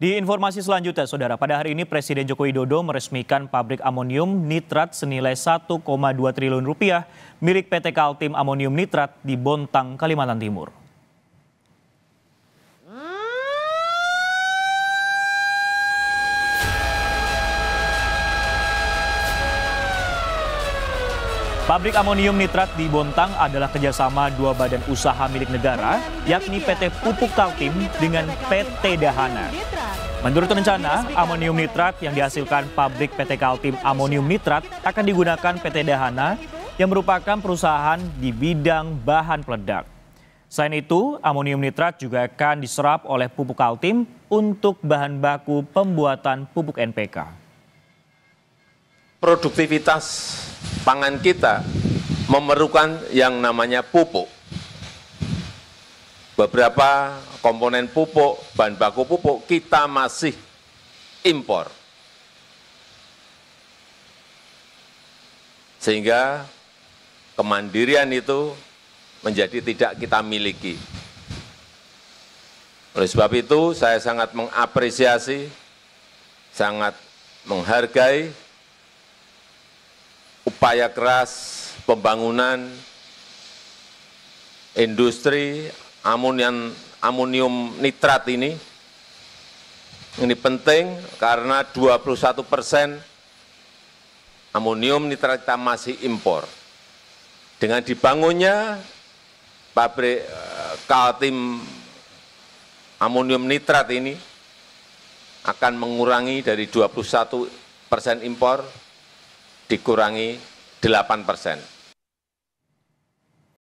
Di informasi selanjutnya, Saudara, pada hari ini Presiden Joko Widodo meresmikan pabrik amonium nitrat senilai 1,2 triliun rupiah milik PT Kaltim Amonium Nitrat di Bontang, Kalimantan Timur. Pabrik amonium nitrat di Bontang adalah kerjasama dua badan usaha milik negara, yakni PT Pupuk Kaltim dengan PT Dahana. Menurut rencana, amonium nitrat yang dihasilkan pabrik PT Kaltim Amonium Nitrat akan digunakan PT Dahana yang merupakan perusahaan di bidang bahan peledak. Selain itu, amonium nitrat juga akan diserap oleh pupuk Kaltim untuk bahan baku pembuatan pupuk NPK. Produktivitas pangan kita memerlukan yang namanya pupuk. Beberapa komponen pupuk, bahan baku pupuk kita masih impor. Sehingga kemandirian itu menjadi tidak kita miliki. Oleh sebab itu, saya sangat mengapresiasi, sangat menghargai upaya keras pembangunan industri amonium, amonium nitrat ini. Ini penting karena 21 persen amonium nitrat kita masih impor. Dengan dibangunnya pabrik eh, Kaltim amonium nitrat ini akan mengurangi dari 21 persen impor dikurangi 8 persen